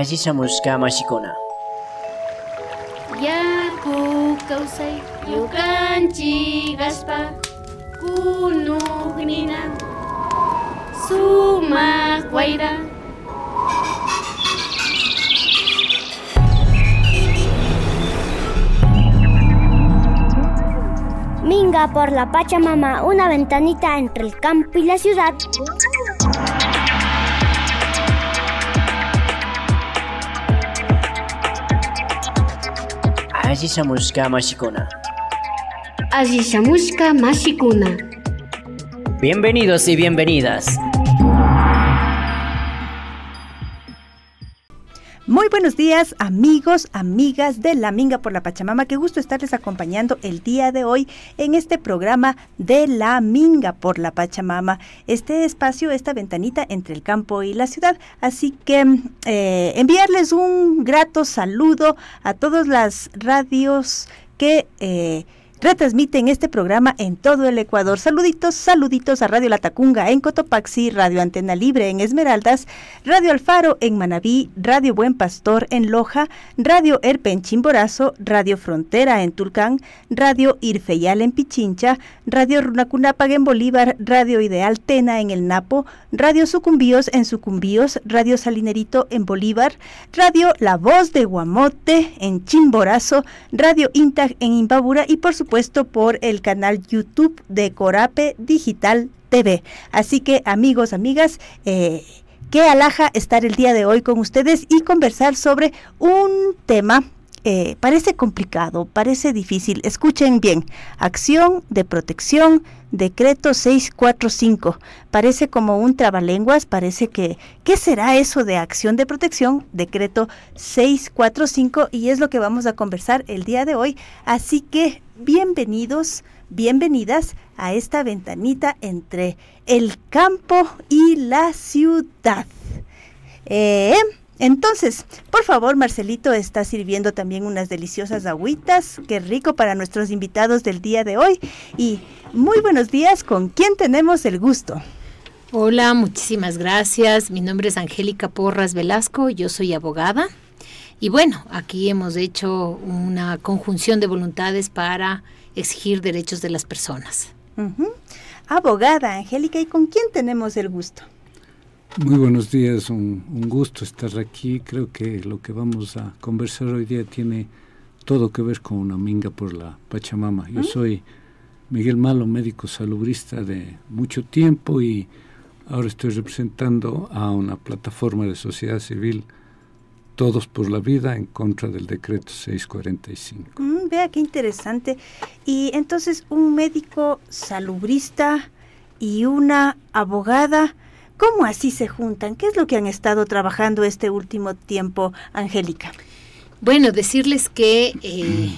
عزیز موسکا ماشیکونا yaku kawsay ñukanchik gaspa, kunuq nina sumaq Minga por la Pachamama, una ventanita entre el campo y la ciudad. Aziza Muska Mashikuna. Aziza Muska Mashikuna. Bienvenidos y bienvenidas. buenos días amigos, amigas de La Minga por la Pachamama. Qué gusto estarles acompañando el día de hoy en este programa de La Minga por la Pachamama. Este espacio, esta ventanita entre el campo y la ciudad. Así que eh, enviarles un grato saludo a todas las radios que... Eh, retransmiten este programa en todo el Ecuador. Saluditos, saluditos a Radio La Tacunga en Cotopaxi, Radio Antena Libre en Esmeraldas, Radio Alfaro en Manabí, Radio Buen Pastor en Loja, Radio Herpe en Chimborazo, Radio Frontera en Tulcán, Radio Irfeyal en Pichincha, Radio Runacunapag en Bolívar, Radio Ideal Tena en El Napo, Radio Sucumbíos en Sucumbíos, Radio Salinerito en Bolívar, Radio La Voz de Guamote en Chimborazo, Radio Intag en Imbabura y por supuesto puesto por el canal YouTube de Corape Digital TV. Así que amigos, amigas, eh, qué alaja estar el día de hoy con ustedes y conversar sobre un tema eh, parece complicado, parece difícil. Escuchen bien, acción de protección, decreto 645. Parece como un trabalenguas, parece que, ¿qué será eso de acción de protección? Decreto 645 y es lo que vamos a conversar el día de hoy. Así que bienvenidos, bienvenidas a esta ventanita entre el campo y la ciudad. Eh, entonces, por favor, Marcelito está sirviendo también unas deliciosas agüitas. Qué rico para nuestros invitados del día de hoy. Y muy buenos días, ¿con quién tenemos el gusto? Hola, muchísimas gracias. Mi nombre es Angélica Porras Velasco, yo soy abogada. Y bueno, aquí hemos hecho una conjunción de voluntades para exigir derechos de las personas. Abogada, Angélica, ¿y con quién tenemos el gusto? Muy buenos días, un, gusto estar aquí. Creo que lo que vamos a conversar hoy día tiene todo que ver con una minga por la Pachamama. Yo ¿Mm? soy Miguel Malo, médico salubrista de mucho tiempo y ahora estoy representando a una plataforma de sociedad civil, Todos por la Vida, en contra del decreto 645. Mm, vea qué interesante. Y entonces un médico salubrista y una abogada ¿Cómo así se juntan? ¿Qué es lo que han estado trabajando este último tiempo, Angélica? Bueno, decirles que eh, mm.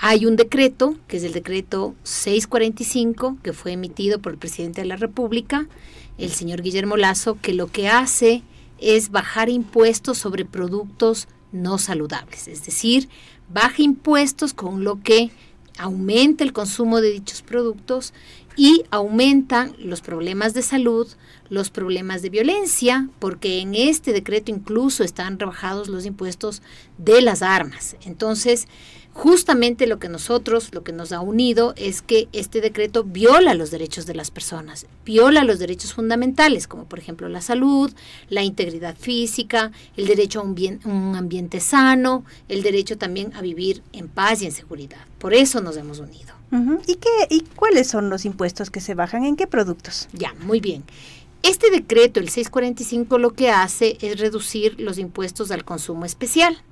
hay un decreto, que es el decreto 645, que fue emitido por el presidente de la República, el señor Guillermo Lazo, que lo que hace es bajar impuestos sobre productos no saludables, es decir, baja impuestos con lo que aumenta el consumo de dichos productos y aumentan los problemas de salud, los problemas de violencia, porque en este decreto incluso están rebajados los impuestos de las armas. Entonces, justamente lo que nosotros, lo que nos ha unido es que este decreto viola los derechos de las personas, viola los derechos fundamentales, como por ejemplo la salud, la integridad física, el derecho a un, bien, un ambiente sano, el derecho también a vivir en paz y en seguridad. Por eso nos hemos unido. ¿Y, qué, ¿Y cuáles son los impuestos que se bajan? ¿En qué productos? Ya, muy bien. Este decreto, el 645, lo que hace es reducir los impuestos al consumo especial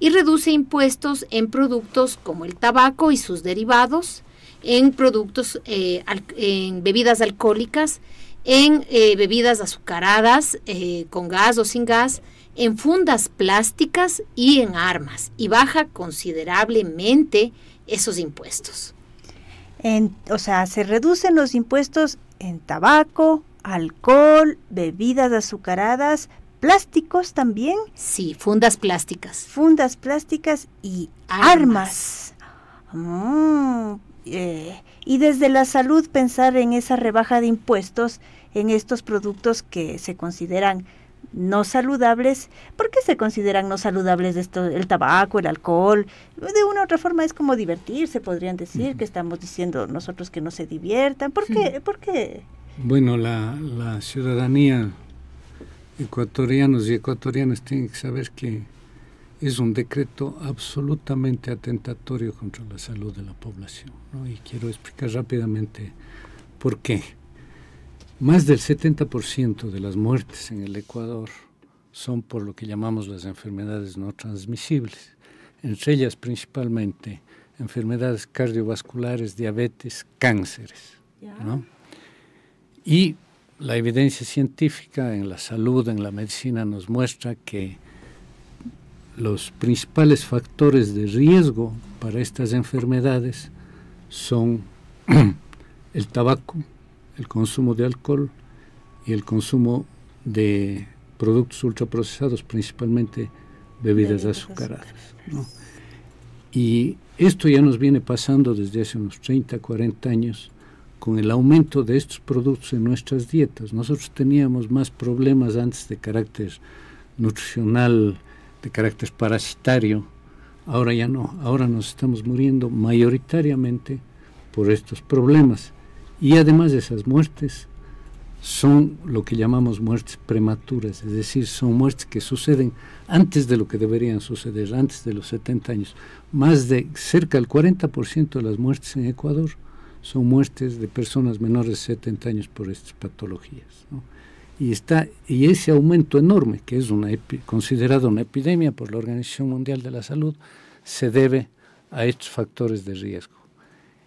y reduce impuestos en productos como el tabaco y sus derivados, en productos, eh, en bebidas alcohólicas, en eh, bebidas azucaradas eh, con gas o sin gas, en fundas plásticas y en armas, y baja considerablemente esos impuestos o sea, se reducen los impuestos en tabaco, alcohol, bebidas azucaradas, plásticos también. Sí, fundas plásticas. Fundas plásticas y armas. Mm, eh, y desde la salud pensar en esa rebaja de impuestos en estos productos que se consideran no saludables. ¿Por qué se consideran no saludables esto, el tabaco, el alcohol? De una u otra forma es como divertirse, podrían decir, que estamos diciendo nosotros que no se diviertan. ¿Por, qué, Bueno, la, ciudadanía ecuatoriana y ecuatorianas tienen que saber que es un decreto absolutamente atentatorio contra la salud de la población. Y quiero explicar rápidamente por qué. Más del 70% de las muertes en el Ecuador son por lo que llamamos las enfermedades no transmisibles, entre ellas principalmente enfermedades cardiovasculares, diabetes, cánceres. Y la evidencia científica en la salud, en la medicina, nos muestra que los principales factores de riesgo para estas enfermedades son el tabaco, el consumo de alcohol y el consumo de productos ultraprocesados, principalmente bebidas, azucaradas. Y esto ya nos viene pasando desde hace unos 30, 40 años con el aumento de estos productos en nuestras dietas. Nosotros teníamos más problemas antes de carácter nutricional, de carácter parasitario. Ahora ya no, ahora nos estamos muriendo mayoritariamente por estos problemas. Y además de esas muertes, son lo que llamamos muertes prematuras, es decir, son muertes que suceden antes de lo que deberían suceder, antes de los 70 años. Más de cerca del 40% de las muertes en Ecuador son muertes de personas menores de 70 años por estas patologías. Y, está, y ese aumento enorme, que es considerado una epidemia por la Organización Mundial de la Salud, se debe a estos factores de riesgo.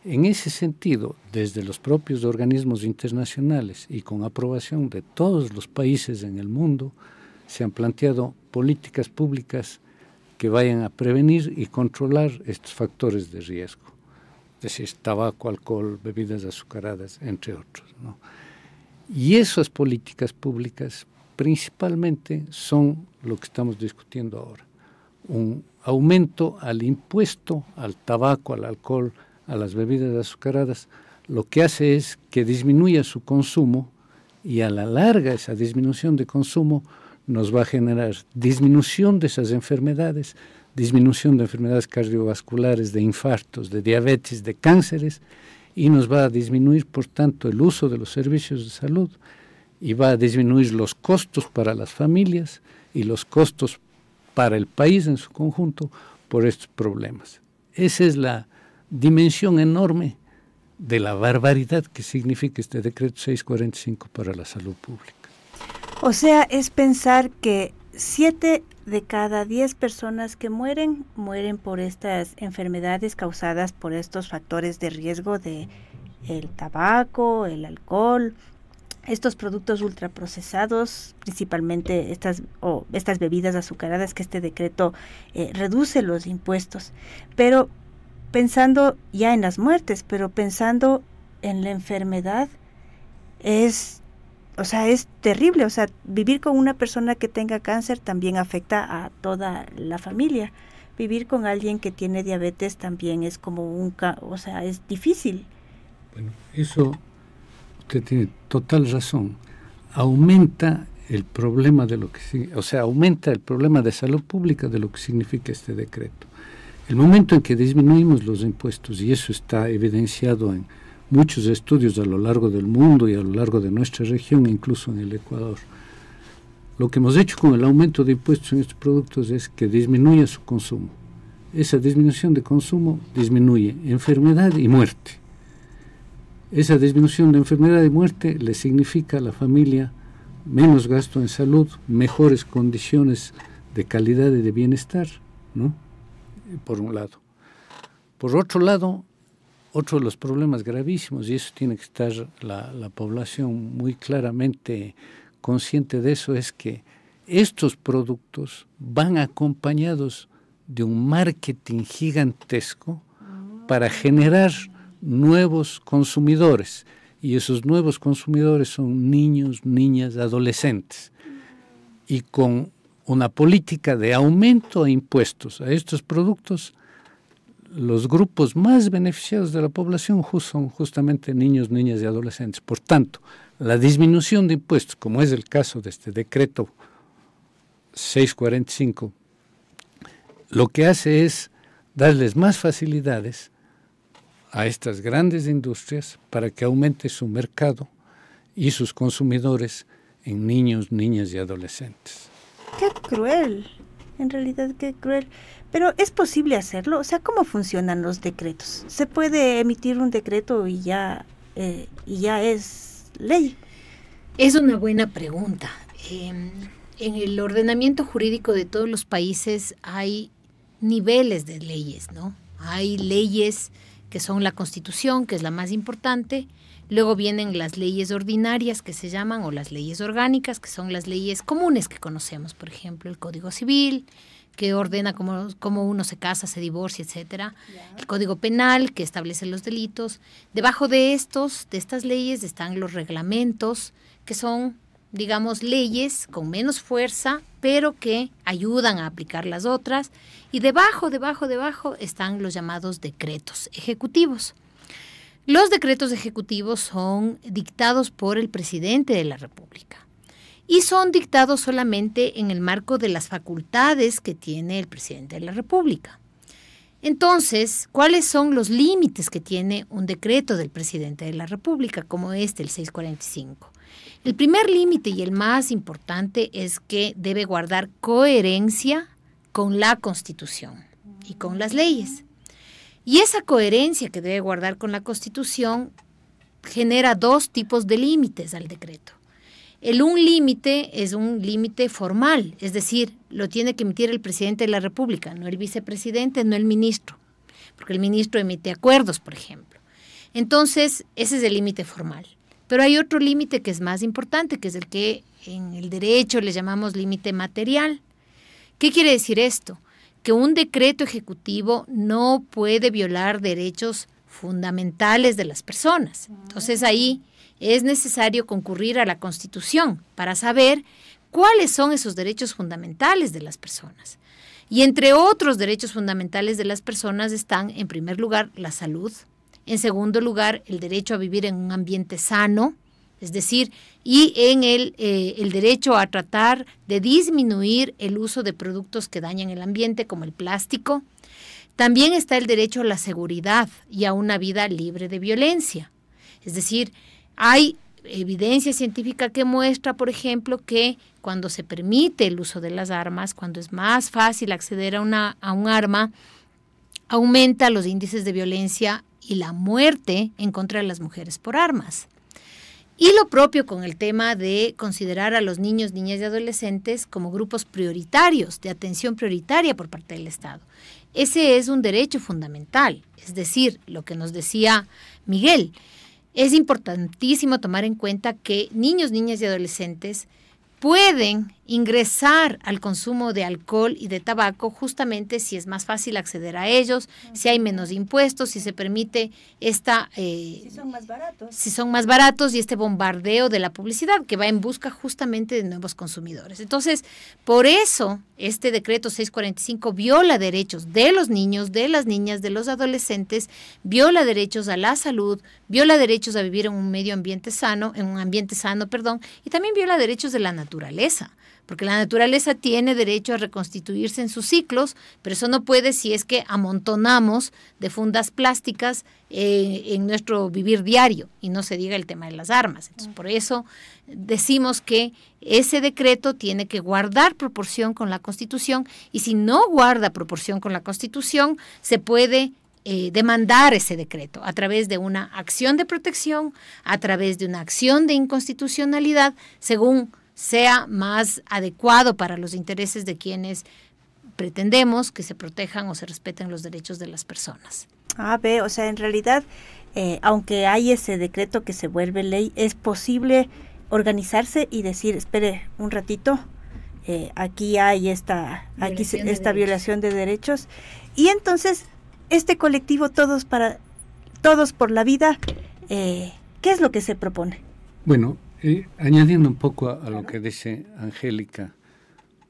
En ese sentido, desde los propios organismos internacionales y con aprobación de todos los países en el mundo, se han planteado políticas públicas que vayan a prevenir y controlar estos factores de riesgo, es decir, tabaco, alcohol, bebidas azucaradas, entre otros. Y esas políticas públicas principalmente son lo que estamos discutiendo ahora, un aumento al impuesto al tabaco, al alcohol, a las bebidas azucaradas, lo que hace es que disminuya su consumo y a la larga esa disminución de consumo nos va a generar disminución de esas enfermedades, disminución de enfermedades cardiovasculares, de infartos, de diabetes, de cánceres, y nos va a disminuir, por tanto, el uso de los servicios de salud y va a disminuir los costos para las familias y los costos para el país en su conjunto por estos problemas. Esa es la, dimensión enorme de la barbaridad que significa este decreto 645 para la salud pública. O sea, es pensar que siete de cada diez personas que mueren, mueren por estas enfermedades causadas por estos factores de riesgo de el tabaco, el alcohol, estos productos ultraprocesados, principalmente estas o estas bebidas azucaradas que este decreto eh, reduce los impuestos. Pero pensando ya en las muertes, pero pensando en la enfermedad, es, o sea, es terrible. O sea, vivir con una persona que tenga cáncer también afecta a toda la familia. Vivir con alguien que tiene diabetes también es como un, o sea, es difícil. Bueno, eso usted tiene total razón. Aumenta el problema de lo que, o sea, aumenta el problema de salud pública de lo que significa este decreto. El momento en que disminuimos los impuestos, y eso está evidenciado en muchos estudios a lo largo del mundo y a lo largo de nuestra región, incluso en el Ecuador, lo que hemos hecho con el aumento de impuestos en estos productos es que disminuye su consumo. Esa disminución de consumo disminuye enfermedad y muerte. Esa disminución de enfermedad y muerte le significa a la familia menos gasto en salud, mejores condiciones de calidad y de bienestar, ¿no? por un lado. Por otro lado, otro de los problemas gravísimos, y eso tiene que estar la, población muy claramente consciente de eso, es que estos productos van acompañados de un marketing gigantesco para generar nuevos consumidores. Y esos nuevos consumidores son niños, niñas, adolescentes. Y con una política de aumento de impuestos a estos productos, los grupos más beneficiados de la población son justamente niños, niñas y adolescentes. Por tanto, la disminución de impuestos, como es el caso de este decreto 645, lo que hace es darles más facilidades a estas grandes industrias para que aumente su mercado y sus consumidores en niños, niñas y adolescentes qué cruel. En realidad, qué cruel. Pero ¿es posible hacerlo? O sea, ¿cómo funcionan los decretos? ¿Se puede emitir un decreto y ya, eh, y ya es ley? Es una buena pregunta. Em, en el ordenamiento jurídico de todos los países hay niveles de leyes, ¿no? Hay leyes que son la constitución, que es la más importante, Luego vienen las leyes ordinarias que se llaman o las leyes orgánicas, que son las leyes comunes que conocemos, por ejemplo, el Código Civil, que ordena cómo, uno se casa, se divorcia, etcétera, el Código Penal, que establece los delitos. Debajo de estos, de estas leyes, están los reglamentos, que son digamos, leyes con menos fuerza, pero que ayudan a aplicar las otras. Y debajo, debajo, debajo están los llamados decretos ejecutivos. Los decretos ejecutivos son dictados por el presidente de la República y son dictados solamente en el marco de las facultades que tiene el presidente de la República. Entonces, ¿cuáles son los límites que tiene un decreto del presidente de la República como este, el 645? El primer límite y el más importante es que debe guardar coherencia con la Constitución y con las leyes. Y esa coherencia que debe guardar con la Constitución genera dos tipos de límites al decreto. El un límite es un límite formal, es decir, lo tiene que emitir el presidente de la República, no el vicepresidente, no el ministro, porque el ministro emite acuerdos, por ejemplo. Entonces, ese es el límite formal. Pero hay otro límite que es más importante, que es el que en el derecho le llamamos límite material. ¿Qué quiere decir esto? que un decreto ejecutivo no puede violar derechos fundamentales de las personas. Ah. Entonces ahí es necesario concurrir a la Constitución para saber cuáles son esos derechos fundamentales de las personas. Y entre otros derechos fundamentales de las personas están, en primer lugar, la salud, en segundo lugar, el derecho a vivir en un ambiente sano, es decir, y en eh, el, derecho a tratar de disminuir el uso de productos que dañan el ambiente, como el plástico. También está el derecho a la seguridad y a una vida libre de violencia. Es decir, hay evidencia científica que muestra, por ejemplo, que cuando se permite el uso de las armas, cuando es más fácil acceder a, una, a un arma, aumenta los índices de violencia y la muerte en contra de las mujeres por armas. Y lo propio con el tema de considerar a los niños, niñas y adolescentes como grupos prioritarios, de atención prioritaria por parte del Estado. Ese es un derecho fundamental, es decir, lo que nos decía Miguel, es importantísimo tomar en cuenta que niños, niñas y adolescentes pueden ingresar al consumo de alcohol y de tabaco justamente si es más fácil acceder a ellos, si hay menos impuestos, si se permite esta... Eh, si son más baratos. Si son más baratos y este bombardeo de la publicidad que va en busca justamente de nuevos consumidores. Entonces, por eso este decreto 645 viola derechos de los niños, de las niñas, de los adolescentes, viola derechos a la salud, viola derechos a vivir en un medio ambiente sano, en un ambiente sano, perdón, y también viola derechos de la naturaleza porque la naturaleza tiene derecho a reconstituirse en sus ciclos, pero eso no puede si es que amontonamos de fundas plásticas eh, en nuestro vivir diario y no se diga el tema de las armas. por eso decimos que ese decreto tiene que guardar proporción con la Constitución y si no guarda proporción con la Constitución, se puede eh, demandar ese decreto a través de una acción de protección, a través de una acción de inconstitucionalidad, según sea más adecuado para los intereses de quienes pretendemos que se protejan o se respeten los derechos de las personas. Ah, ve, o sea, en realidad, eh, aunque hay ese decreto que se vuelve ley, es posible organizarse y decir, espere un ratito, eh, aquí hay esta, violación aquí esta de violación de derechos. Y entonces, este colectivo, todos para, todos por la vida, eh, ¿qué es lo que se propone? Bueno, añadiendo un poco a, lo que dice Angélica,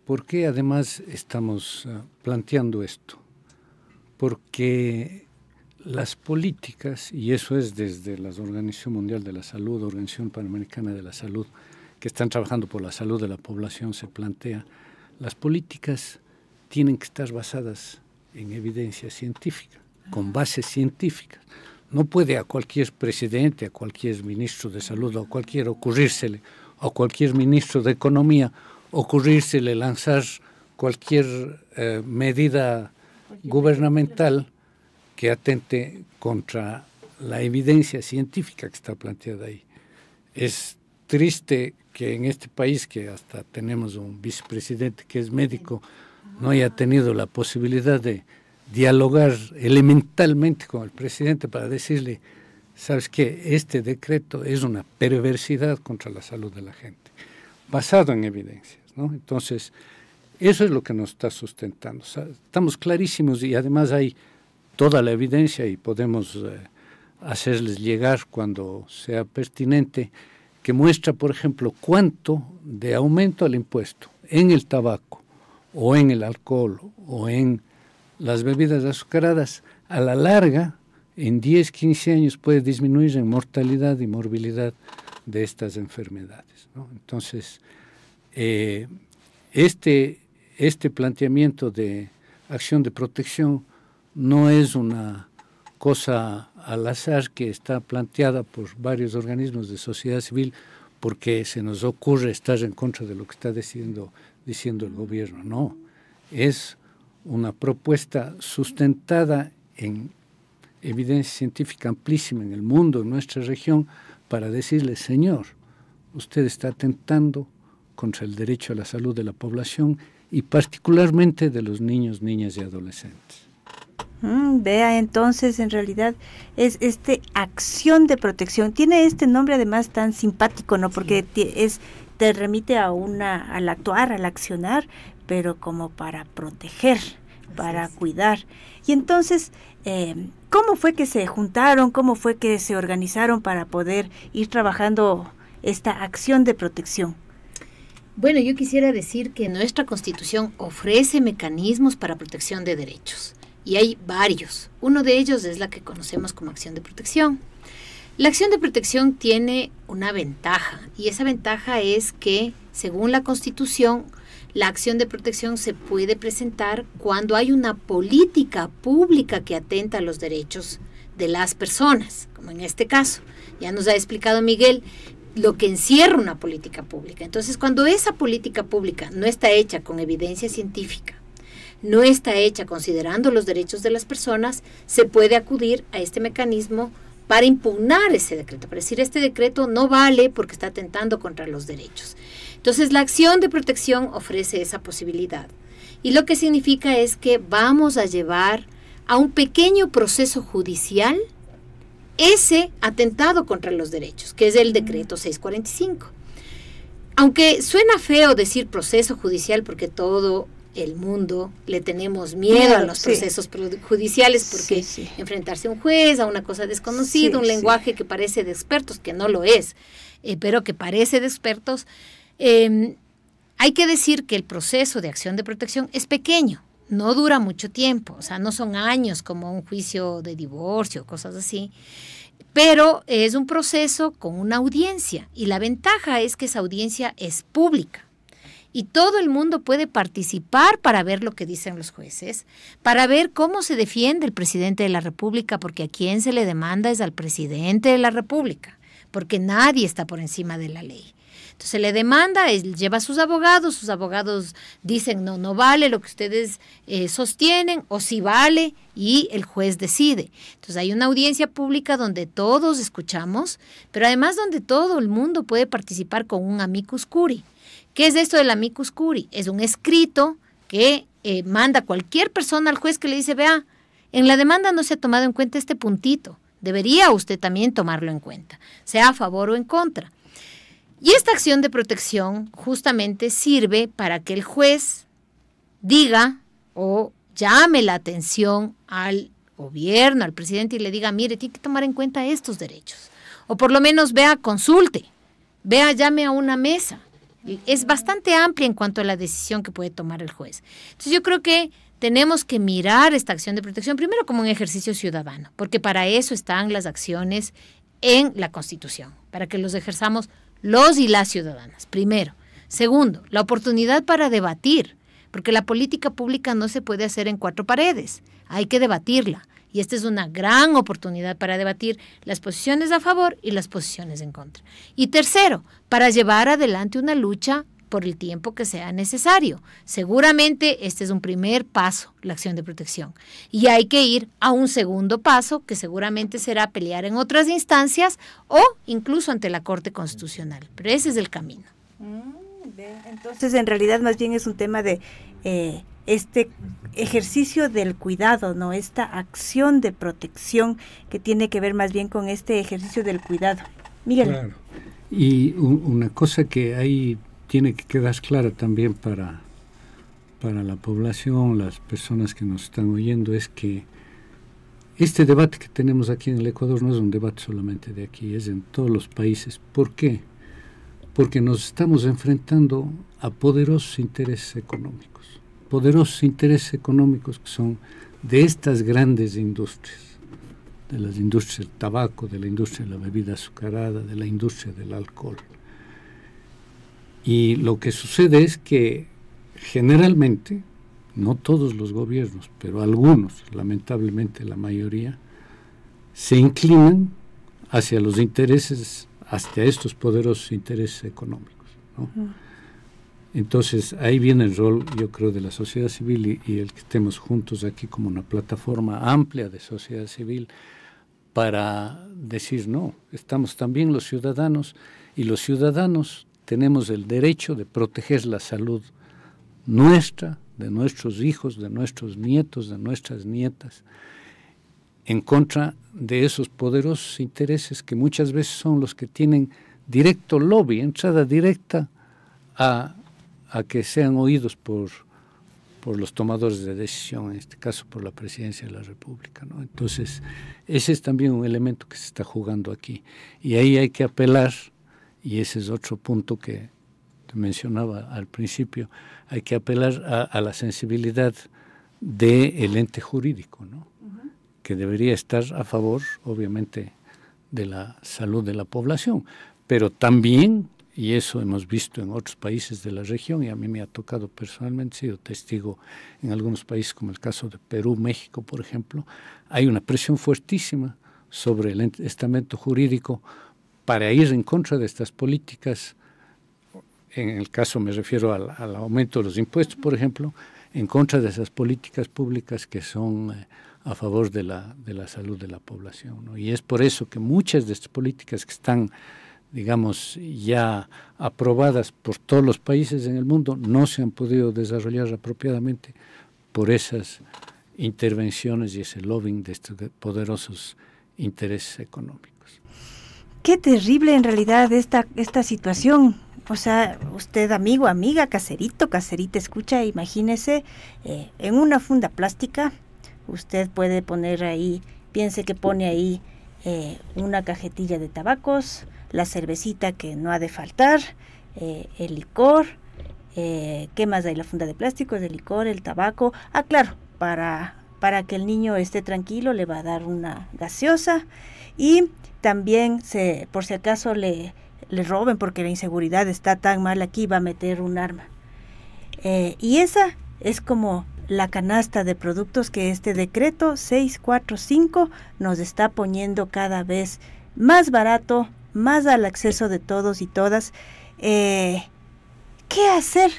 ¿por qué además estamos eh, planteando esto? Porque las políticas, y eso es desde la Organización Mundial de la Salud, Organización Panamericana de la Salud, que están trabajando por la salud de la población, se plantea, las políticas tienen que estar basadas en evidencia científica, con bases científicas. No puede a cualquier presidente, a cualquier ministro de salud, a cualquier ocurrírsele, a cualquier ministro de economía, ocurrírsele lanzar cualquier eh, medida gubernamental que atente contra la evidencia científica que está planteada ahí. Es triste que en este país, que hasta tenemos un vicepresidente que es médico, no haya tenido la posibilidad de dialogar elementalmente con el presidente para decirle, sabes que este decreto es una perversidad contra la salud de la gente, basado en evidencias. ¿no? Entonces, eso es lo que nos está sustentando. estamos clarísimos y además hay toda la evidencia y podemos eh, hacerles llegar cuando sea pertinente, que muestra, por ejemplo, cuánto de aumento al impuesto en el tabaco o en el alcohol o en las bebidas azucaradas a la larga, en 10, 15 años puede disminuir en mortalidad y morbilidad de estas enfermedades. Entonces, eh, este, este planteamiento de acción de protección no es una cosa al azar que está planteada por varios organismos de sociedad civil porque se nos ocurre estar en contra de lo que está diciendo, diciendo el gobierno. No, es una propuesta sustentada en evidencia científica amplísima en el mundo, en nuestra región, para decirle, Señor, usted está atentando contra el derecho a la salud de la población y particularmente de los niños, niñas y adolescentes. Mm, vea entonces, en realidad es este acción de protección. Tiene este nombre además tan simpático, ¿no? Porque es te remite a una al actuar, al accionar, pero como para proteger, para cuidar. Y entonces, eh, ¿cómo fue que se juntaron? ¿Cómo fue que se organizaron para poder ir trabajando esta acción de protección? Bueno, yo quisiera decir que nuestra Constitución ofrece mecanismos para protección de derechos y hay varios. Uno de ellos es la que conocemos como acción de protección. La acción de protección tiene una ventaja y esa ventaja es que, según la Constitución, la acción de protección se puede presentar cuando hay una política pública que atenta a los derechos de las personas, como en este caso. Ya nos ha explicado Miguel lo que encierra una política pública. Entonces, cuando esa política pública no está hecha con evidencia científica, no está hecha considerando los derechos de las personas, se puede acudir a este mecanismo para impugnar ese decreto, para decir este decreto no vale porque está atentando contra los derechos. Entonces la acción de protección ofrece esa posibilidad. Y lo que significa es que vamos a llevar a un pequeño proceso judicial ese atentado contra los derechos, que es el decreto 645. Aunque suena feo decir proceso judicial porque todo el mundo le tenemos miedo a los procesos judiciales porque enfrentarse a un juez, a una cosa desconocida, un lenguaje que parece de expertos, que no lo es, eh, pero que parece de expertos, Em, hay que decir que el proceso de acción de protección es pequeño, no dura mucho tiempo, o sea, no son años como un juicio de divorcio, cosas así, pero es un proceso con una audiencia y la ventaja es que esa audiencia es pública y todo el mundo puede participar para ver lo que dicen los jueces, para ver cómo se defiende el presidente de la República, porque a quien se le demanda es al presidente de la República, porque nadie está por encima de la ley. Entonces se le demanda, él lleva a sus abogados, sus abogados dicen no, no vale lo que ustedes eh, sostienen o si vale y el juez decide. Entonces hay una audiencia pública donde todos escuchamos, pero además donde todo el mundo puede participar con un amicus curi. ¿Qué es esto del amicus curi? Es un escrito que eh, manda cualquier persona al juez que le dice, vea, en la demanda no se ha tomado en cuenta este puntito. Debería usted también tomarlo en cuenta, sea a favor o en contra. Y esta acción de protección justamente sirve para que el juez diga o llame la atención al gobierno, al presidente y le diga, mire, tiene que tomar en cuenta estos derechos. O por lo menos vea, consulte, vea, llame a una mesa. Es bastante amplia en cuanto a la decisión que puede tomar el juez. Entonces yo creo que tenemos que mirar esta acción de protección primero como un ejercicio ciudadano, porque para eso están las acciones en la Constitución, para que los ejerzamos los y las ciudadanas, primero. Segundo, la oportunidad para debatir, porque la política pública no se puede hacer en cuatro paredes, hay que debatirla. Y esta es una gran oportunidad para debatir las posiciones a favor y las posiciones en contra. Y tercero, para llevar adelante una lucha por el tiempo que sea necesario. Seguramente este es un primer paso, la acción de protección. Y hay que ir a un segundo paso, que seguramente será pelear en otras instancias o incluso ante la Corte Constitucional. Pero ese es el camino. Mm, entonces, en realidad, más bien es un tema de eh, este ejercicio del cuidado, ¿no? Esta acción de protección que tiene que ver más bien con este ejercicio del cuidado. Miguel. Claro. Y una cosa que hay tiene que quedar clara también para, para la población, las personas que nos están oyendo, es que este debate que tenemos aquí en el Ecuador no es un debate solamente de aquí, es en todos los países. ¿Por qué? Porque nos estamos enfrentando a poderosos intereses económicos, poderosos intereses económicos que son de estas grandes industrias, de las industrias del tabaco, de la industria de la bebida azucarada, de la industria del alcohol. Y lo que sucede es que generalmente, no todos los gobiernos, pero algunos, lamentablemente la mayoría, se inclinan hacia los intereses, hacia estos poderosos intereses económicos. Entonces ahí viene el rol, yo creo, de la sociedad civil y, el que estemos juntos aquí como una plataforma amplia de sociedad civil para decir, no, estamos también los ciudadanos y los ciudadanos tenemos el derecho de proteger la salud nuestra, de nuestros hijos, de nuestros nietos, de nuestras nietas, en contra de esos poderosos intereses que muchas veces son los que tienen directo lobby, entrada directa a, que sean oídos por, por los tomadores de decisión, en este caso por la presidencia de la República. Entonces, ese es también un elemento que se está jugando aquí. Y ahí hay que apelar y ese es otro punto que te mencionaba al principio, hay que apelar a, la sensibilidad del ente jurídico, ¿no? que debería estar a favor, obviamente, de la salud de la población, pero también, y eso hemos visto en otros países de la región, y a mí me ha tocado personalmente, he sido testigo en algunos países como el caso de Perú, México, por ejemplo, hay una presión fuertísima sobre el estamento jurídico para ir en contra de estas políticas, en el caso me refiero al, aumento de los impuestos, por ejemplo, en contra de esas políticas públicas que son eh, a favor de la, salud de la población. Y es por eso que muchas de estas políticas que están, digamos, ya aprobadas por todos los países en el mundo, no se han podido desarrollar apropiadamente por esas intervenciones y ese lobbying de estos poderosos intereses económicos. Qué terrible en realidad esta, esta situación. O sea, usted amigo, amiga, caserito, caserita, escucha, imagínese, eh, en una funda plástica, usted puede poner ahí, piense que pone ahí eh, una cajetilla de tabacos, la cervecita que no ha de faltar, eh, el licor, ¿qué más hay? La funda de plástico, el licor, el tabaco. Ah, claro, para, para que el niño esté tranquilo le va a dar una gaseosa y también se, por si acaso le, le roben porque la inseguridad está tan mal aquí, va a meter un arma. Eh, y esa es como la canasta de productos que este decreto 645 nos está poniendo cada vez más barato, más al acceso de todos y todas. Eh, ¿Qué hacer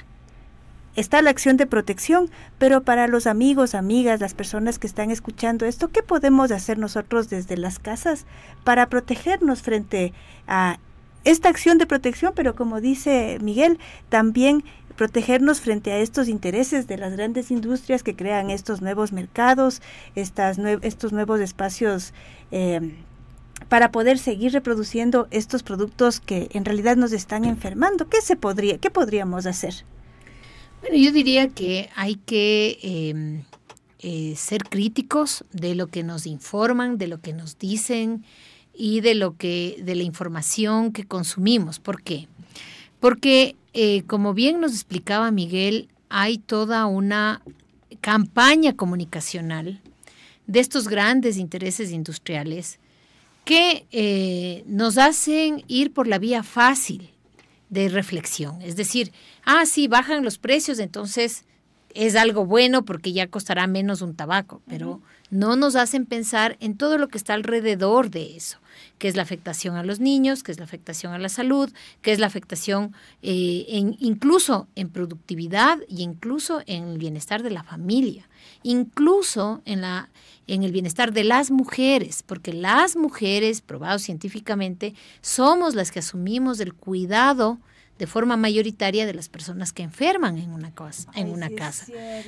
está la acción de protección, pero para los amigos, amigas, las personas que están escuchando esto, ¿qué podemos hacer nosotros desde las casas para protegernos frente a esta acción de protección, pero como dice Miguel, también protegernos frente a estos intereses de las grandes industrias que crean estos nuevos mercados, estas estos nuevos espacios eh, para poder seguir reproduciendo estos productos que en realidad nos están enfermando. ¿Qué se podría, qué podríamos hacer? yo diría que hay que em, eh, ser críticos de lo que nos informan, de lo que nos dicen y de lo que de la información que consumimos. ¿Por qué? Porque eh, como bien nos explicaba Miguel, hay toda una campaña comunicacional de estos grandes intereses industriales que eh, nos hacen ir por la vía fácil, de reflexión. Es decir, ah, sí, bajan los precios, entonces es algo bueno porque ya costará menos un tabaco, pero no nos hacen pensar en todo lo que está alrededor de eso, que es la afectación a los niños, que es la afectación a la salud, que es la afectación eh, en, incluso en productividad y incluso en el bienestar de la familia, incluso en, la, en el bienestar de las mujeres, porque las mujeres, probado científicamente, somos las que asumimos el cuidado de forma mayoritaria de las personas que enferman en una casa, en una casa,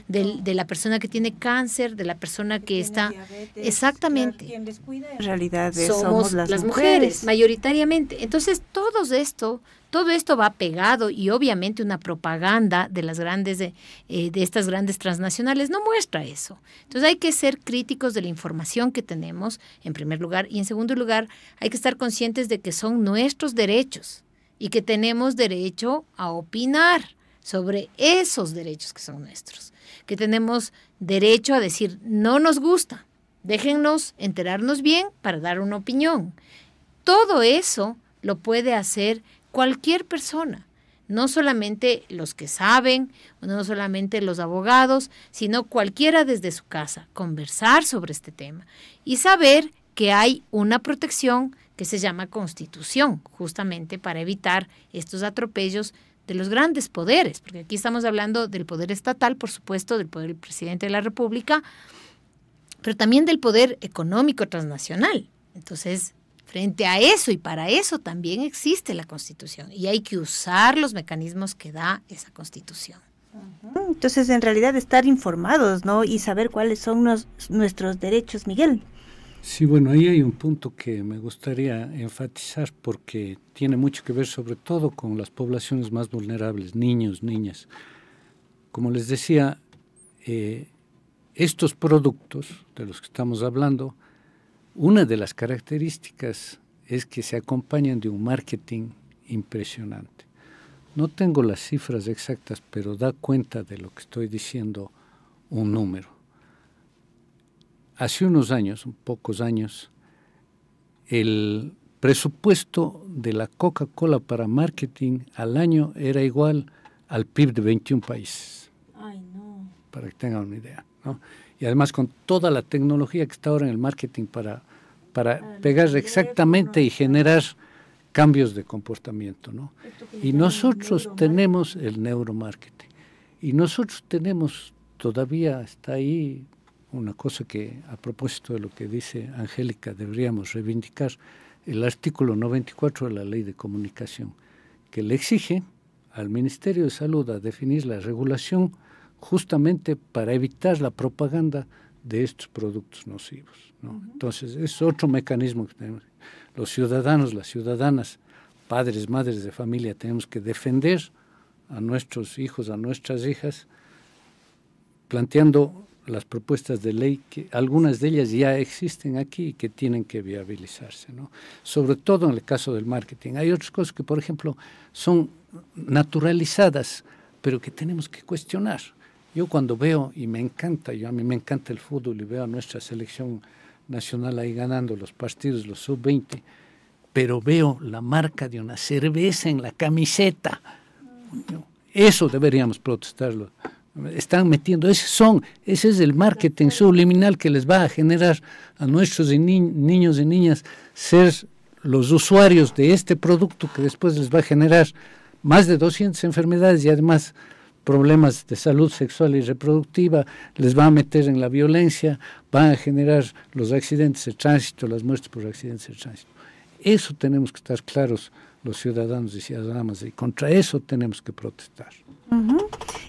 de, la persona que tiene cáncer, de la persona que, está exactamente. en realidad somos, las, mujeres. mayoritariamente. Entonces todo esto, todo esto va pegado y obviamente una propaganda de las grandes de, eh, de estas grandes transnacionales no muestra eso. Entonces hay que ser críticos de la información que tenemos en primer lugar y en segundo lugar hay que estar conscientes de que son nuestros derechos y que tenemos derecho a opinar sobre esos derechos que son nuestros, que tenemos derecho a decir no nos gusta, déjennos enterarnos bien para dar una opinión. Todo eso lo puede hacer cualquier persona, no solamente los que saben, no solamente los abogados, sino cualquiera desde su casa, conversar sobre este tema y saber que hay una protección que se llama constitución, justamente para evitar estos atropellos de los grandes poderes, porque aquí estamos hablando del poder estatal, por supuesto, del poder del presidente de la República, pero también del poder económico transnacional. Entonces, frente a eso y para eso también existe la Constitución y hay que usar los mecanismos que da esa Constitución. Entonces, en realidad, estar informados, ¿no? Y saber cuáles son nuestros derechos, Miguel. Sí, bueno, ahí hay un punto que me gustaría enfatizar porque tiene mucho que ver sobre todo con las poblaciones más vulnerables, niños, niñas. Como les decía, eh, estos productos de los que estamos hablando, una de las características es que se acompañan de un marketing impresionante. No tengo las cifras exactas, pero da cuenta de lo que estoy diciendo un número hace unos años, pocos años, el presupuesto de la Coca-Cola para marketing al año era igual al PIB de 21 países. Para que tengan una idea. Y además con toda la tecnología que está ahora en el marketing para, para pegar exactamente y generar cambios de comportamiento. Y nosotros tenemos el neuromarketing. Y nosotros tenemos, todavía está ahí una cosa que a propósito de lo que dice Angélica deberíamos reivindicar, el artículo 94 de la ley de comunicación, que le exige al Ministerio de Salud a definir la regulación justamente para evitar la propaganda de estos productos nocivos. Entonces, es otro mecanismo que tenemos. Los ciudadanos, las ciudadanas, padres, madres de familia, tenemos que defender a nuestros hijos, a nuestras hijas, planteando las propuestas de ley, que algunas de ellas ya existen aquí y que tienen que viabilizarse, ¿no? sobre todo en el caso del marketing. Hay otras cosas que, por ejemplo, son naturalizadas, pero que tenemos que cuestionar. Yo cuando veo, y me encanta, yo a mí me encanta el fútbol y veo a nuestra selección nacional ahí ganando los partidos, los sub-20, pero veo la marca de una cerveza en la camiseta. Eso deberíamos protestarlo están metiendo. Ese, son, ese es el marketing subliminal que les va a generar a nuestros niños y niñas ser los usuarios de este producto que después les va a generar más de 200 enfermedades y además problemas de salud sexual y reproductiva, les va a meter en la violencia, van a generar los accidentes de tránsito, las muertes por accidentes de tránsito. Eso tenemos que estar claros los ciudadanos y ciudadanas y contra eso tenemos que protestar.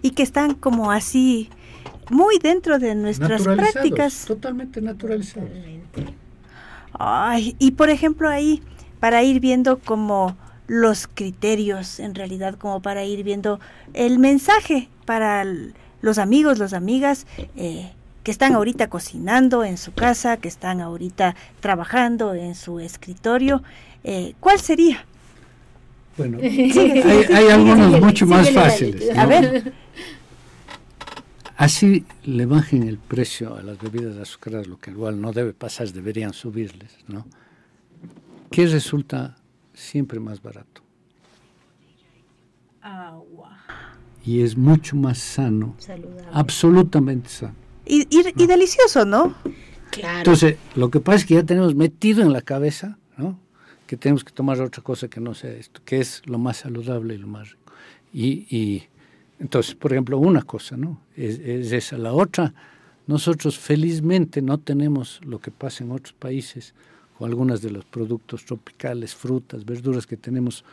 Y que están como así muy dentro de nuestras prácticas. Totalmente naturalizados. y por ejemplo ahí, para ir viendo como los criterios en realidad, como para ir viendo el mensaje para los amigos, las amigas. Eh, que están ahorita cocinando en su casa, que están ahorita trabajando en su escritorio, eh, ¿cuál sería? Bueno, hay, algunos mucho más fáciles. A ver. Así le bajen el precio a las bebidas azucaradas, lo que igual no debe pasar, deberían subirles, ¿no? ¿Qué resulta siempre más barato? Agua. Y es mucho más sano. Absolutamente sano. Y, y delicioso, ¿no? Claro. Entonces, lo que pasa es que ya tenemos metido en la cabeza que tenemos que tomar otra cosa que no sea esto, que es lo más saludable y lo más rico. Y, entonces, por ejemplo, una cosa, ¿no? Es, es, esa. La otra, nosotros felizmente no tenemos lo que pasa en otros países con algunas de los productos tropicales, frutas, verduras que tenemos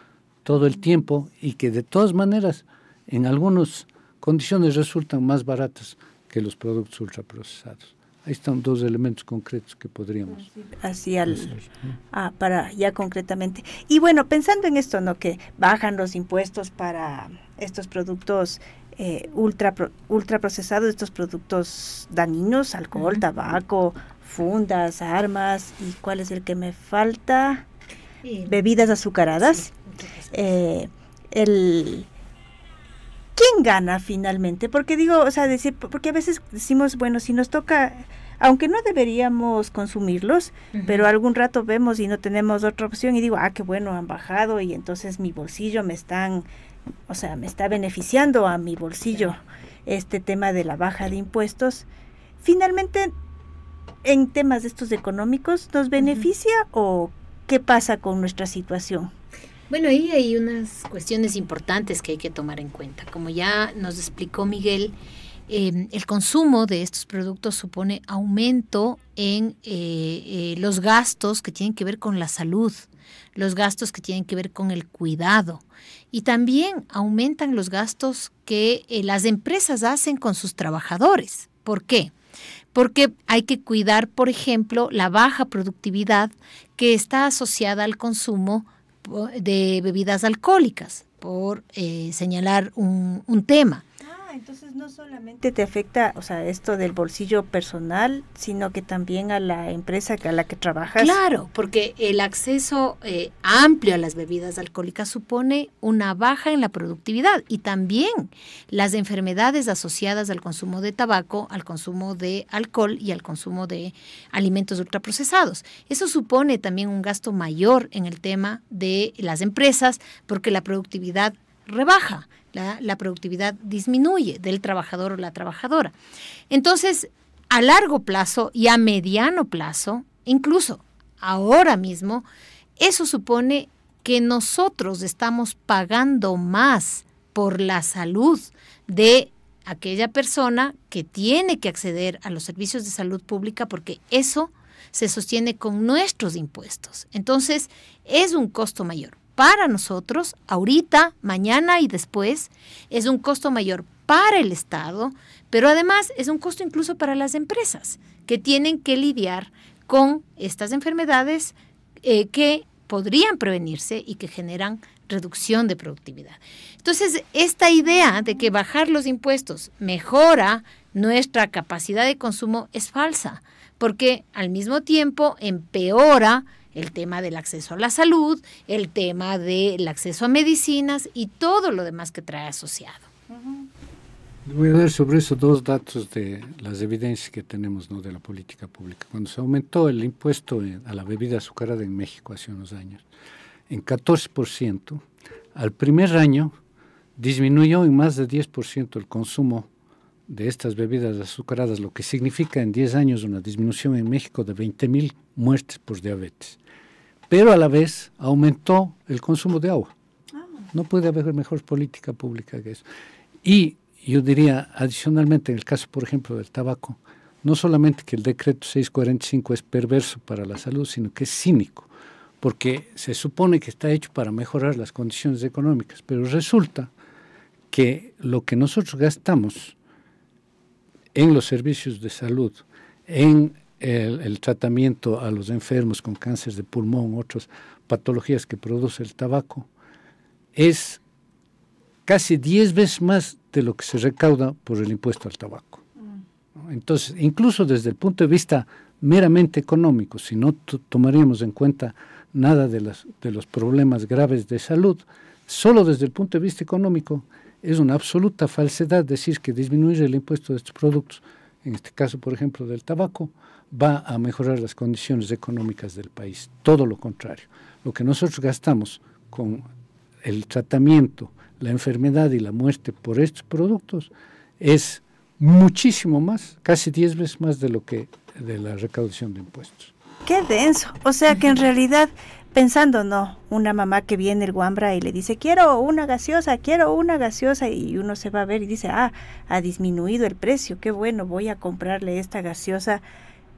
todo el tiempo y que de todas maneras en algunas condiciones resultan más baratas que los productos ultraprocesados. Ahí están dos elementos concretos que podríamos. Así al, ah, para ya concretamente. Y bueno, pensando en esto, ¿no? Que bajan los impuestos para estos productos eh, ultra, ultra procesados, estos productos dañinos, alcohol, tabaco, fundas, armas, y cuál es el que me falta, bebidas azucaradas. Eh, el ¿quién gana finalmente? Porque digo, o sea, decir, porque a veces decimos, bueno, si nos toca, aunque no deberíamos consumirlos, pero algún rato vemos y no tenemos otra opción y digo, ah, qué bueno, han bajado y entonces mi bolsillo me están, o sea, me está beneficiando a mi bolsillo este tema de la baja de impuestos. Finalmente, en temas de estos económicos, ¿nos beneficia o qué pasa con nuestra situación? Bueno, ahí hay unas cuestiones importantes que hay que tomar en cuenta. Como ya nos explicó Miguel, em, el consumo de estos productos supone aumento en eh, eh, los gastos que tienen que ver con la salud, los gastos que tienen que ver con el cuidado y también aumentan los gastos que eh, las empresas hacen con sus trabajadores. ¿Por qué? porque hay que cuidar, por ejemplo, la baja productividad que está asociada al consumo de bebidas alcohólicas, por eh, señalar un tema entonces no solamente te afecta, o sea, esto del bolsillo personal, sino que también a la empresa a la que trabajas. Claro, porque el acceso eh, amplio a las bebidas alcohólicas supone una baja en la productividad y también las enfermedades asociadas al consumo de tabaco, al consumo de alcohol y al consumo de alimentos ultraprocesados. Eso supone también un gasto mayor en el tema de las empresas porque la productividad rebaja la, productividad disminuye del trabajador o la trabajadora. Entonces, a largo plazo y a mediano plazo, incluso ahora mismo, eso supone que nosotros estamos pagando más por la salud de aquella persona que tiene que acceder a los servicios de salud pública porque eso se sostiene con nuestros impuestos. Entonces, es un costo mayor para nosotros, ahorita, mañana y después, es un costo mayor para el Estado, pero además es un costo incluso para las empresas que tienen que lidiar con estas enfermedades eh, que podrían prevenirse y que generan reducción de productividad. Entonces, esta idea de que bajar los impuestos mejora nuestra capacidad de consumo es falsa, porque al mismo tiempo empeora el tema del acceso a la salud, el tema del acceso a medicinas y todo lo demás que trae asociado. Voy a dar sobre eso dos datos de las evidencias que tenemos ¿no? de la política pública. Cuando se aumentó el impuesto eh, a la bebida azucarada en México hace unos años, en 14%, al primer año disminuyó en más de 10% el consumo de estas bebidas azucaradas, lo que significa en 10 años una disminución en México de 20.000 muertes por diabetes pero a la vez aumentó el consumo de agua. No puede haber mejor política pública que eso. Y yo diría, adicionalmente, en el caso, por ejemplo, del tabaco, no solamente que el decreto 645 es perverso para la salud, sino que es cínico, porque se supone que está hecho para mejorar las condiciones económicas, pero resulta que lo que nosotros gastamos en los servicios de salud, en el, tratamiento a los enfermos con cáncer de pulmón, u otras patologías que produce el tabaco, es casi 10 veces más de lo que se recauda por el impuesto al tabaco. Entonces, incluso desde el punto de vista meramente económico, si no tomaríamos en cuenta nada de, de los problemas graves de salud, solo desde el punto de vista económico es una absoluta falsedad decir que disminuir el impuesto de estos productos, en este caso, por ejemplo, del tabaco, va a mejorar las condiciones económicas del país. Todo lo contrario. Lo que nosotros gastamos con el tratamiento, la enfermedad y la muerte por estos productos es muchísimo más, casi 10 veces más de lo que de la recaudación de impuestos. Qué denso. O sea que en realidad, pensando, no, una mamá que viene el guambra y le dice, quiero una gaseosa, quiero una gaseosa, y uno se va a ver y dice, ah, ha disminuido el precio, qué bueno, voy a comprarle esta gaseosa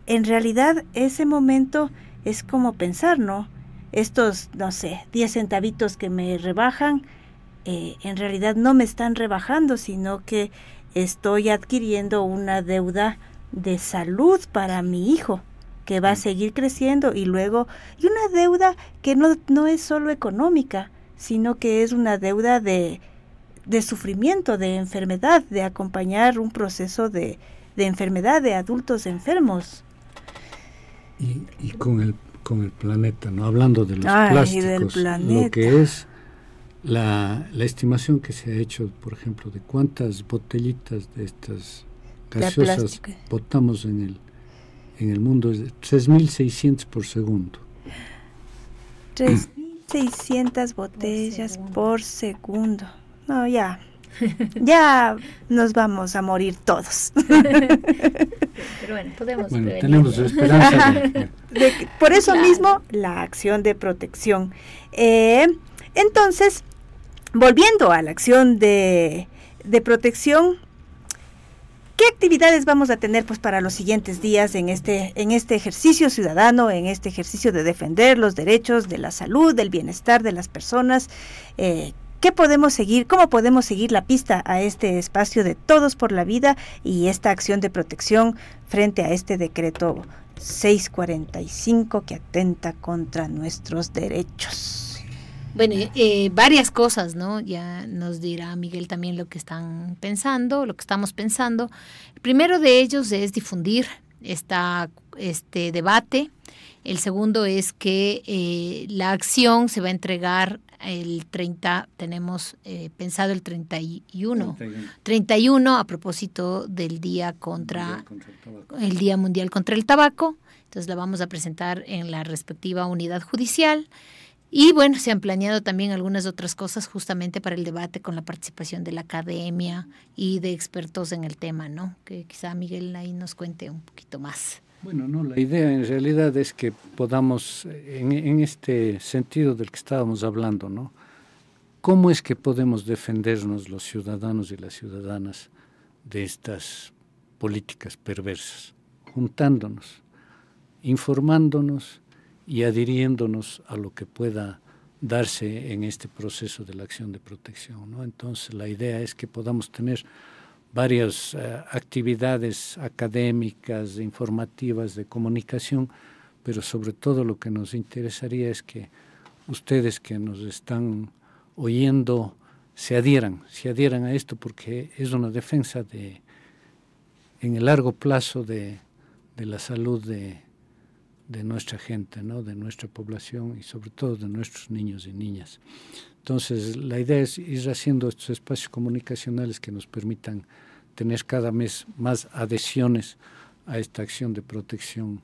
en realidad ese momento es como pensar, ¿no? Estos, no sé, 10 centavitos que me rebajan, eh, en realidad no me están rebajando, sino que estoy adquiriendo una deuda de salud para mi hijo que va a mm. seguir creciendo y luego, y una deuda que no, no es solo económica, sino que es una deuda de, de sufrimiento, de enfermedad, de acompañar un proceso de, de enfermedad de adultos enfermos y, con, el, con el planeta, ¿no? hablando de los plásticos, lo que es la, estimación que se ha hecho, por ejemplo, de cuántas botellitas de estas gaseosas botamos en el, en el mundo es de 3.600 por segundo. 3.600 botellas por segundo. No, ya, ya nos vamos a morir todos. Pero bueno, podemos tenemos esperanza. por eso mismo, la acción de protección. Eh, entonces, volviendo a la acción de, protección, ¿Qué actividades vamos a tener pues para los siguientes días en este en este ejercicio ciudadano, en este ejercicio de defender los derechos de la salud, del bienestar de las personas? Eh, ¿Qué podemos seguir? ¿Cómo podemos seguir la pista a este espacio de Todos por la Vida y esta acción de protección frente a este decreto 645 que atenta contra nuestros derechos? Bueno, eh, varias cosas, ¿no? Ya nos dirá Miguel también lo que están pensando, lo que estamos pensando. El primero de ellos es difundir esta, este debate. El segundo es que eh, la acción se va a entregar el 30, tenemos eh, pensado el 31, 31, a propósito del Día contra, el, Día Mundial contra el Tabaco. Entonces la vamos a presentar en la respectiva unidad judicial. Y bueno, se han planeado también algunas otras cosas justamente para el debate con la participación de la academia y de expertos en el tema, ¿no? Que quizá Miguel ahí nos cuente un poquito más. Bueno, no, la idea en realidad es que podamos, en, este sentido del que estábamos hablando, ¿no? ¿Cómo es que podemos defendernos los ciudadanos y las ciudadanas de estas políticas perversas? Juntándonos, informándonos y adhiriéndonos a lo que pueda darse en este proceso de la acción de protección, ¿no? Entonces, la idea es que podamos tener varias eh, actividades académicas, informativas, de comunicación, pero sobre todo lo que nos interesaría es que ustedes que nos están oyendo se adhieran, se adhieran a esto porque es una defensa de, en el largo plazo de, la salud de, nuestra gente, ¿no? de nuestra población y sobre todo de nuestros niños y niñas. Entonces, la idea es ir haciendo estos espacios comunicacionales que nos permitan tener cada mes más adhesiones a esta acción de protección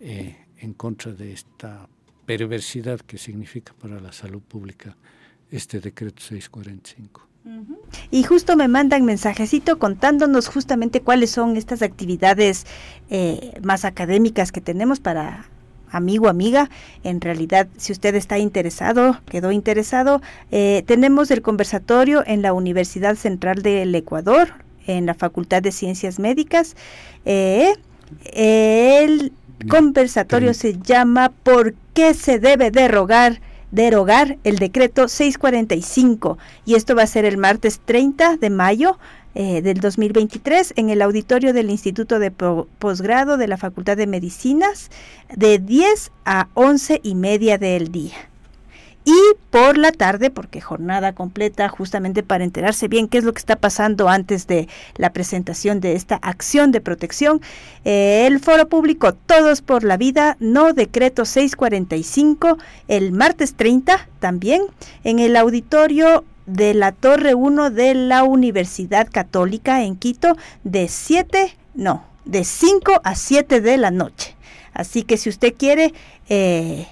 eh, en contra de esta perversidad que significa para la salud pública este decreto 645. Y justo me mandan mensajecito contándonos justamente cuáles son estas actividades eh, más académicas que tenemos para amigo, amiga. En realidad, si usted está interesado, quedó interesado, eh, tenemos el conversatorio en la Universidad Central del Ecuador en la Facultad de Ciencias Médicas. Eh, el conversatorio se llama ¿Por qué se debe derogar? derogar el decreto 645 y esto va a ser el martes 30 de mayo eh, del 2023 en el auditorio del Instituto de Posgrado de la Facultad de Medicinas de 10 a 11 y media del día y por la tarde, porque jornada completa justamente para enterarse bien qué es lo que está pasando antes de la presentación de esta acción de protección, eh, el foro público Todos por la Vida, no decreto 645, el martes 30 también, en el auditorio de la Torre 1 de la Universidad Católica en Quito de 7, no, de 5 a 7 de la noche. Así que si usted quiere... Eh,